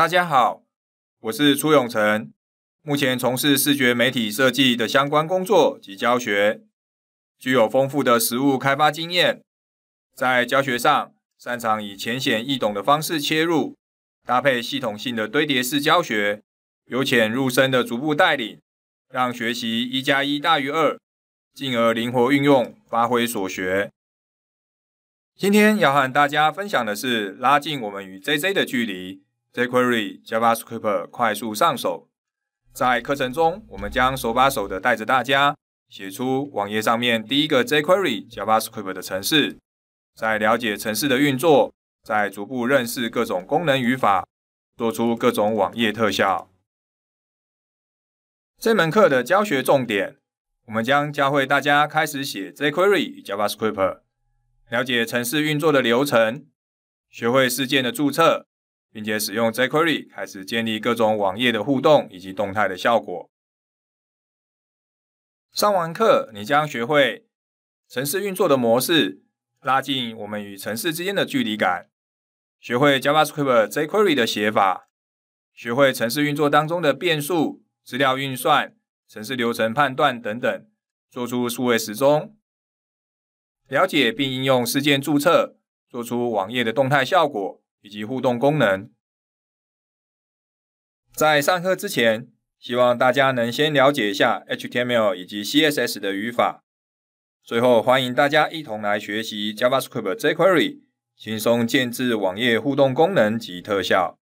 大家好，我是初永成，目前从事视觉媒体设计的相关工作及教学，具有丰富的实物开发经验。在教学上，擅长以浅显易懂的方式切入，搭配系统性的堆叠式教学，由浅入深的逐步带领，让学习一加一大于二，进而灵活运用，发挥所学。今天要和大家分享的是拉近我们与 JZ 的距离。jQuery JavaScript 快速上手，在课程中，我们将手把手的带着大家写出网页上面第一个 jQuery JavaScript 的程式，在了解程式的运作，在逐步认识各种功能语法，做出各种网页特效。这门课的教学重点，我们将教会大家开始写 jQuery JavaScript，了解程式运作的流程，学会事件的注册。并且使用 jQuery 开始建立各种网页的互动以及动态的效果。上完课，你将学会城市运作的模式，拉近我们与城市之间的距离感；学会 JavaScript jQuery 的写法；学会城市运作当中的变数、资料运算、城市流程判断等等，做出数位时钟；了解并应用事件注册，做出网页的动态效果。以及互动功能。在上课之前，希望大家能先了解一下 HTML 以及 CSS 的语法。最后，欢迎大家一同来学习 JavaScript、jQuery，轻松建置网页互动功能及特效。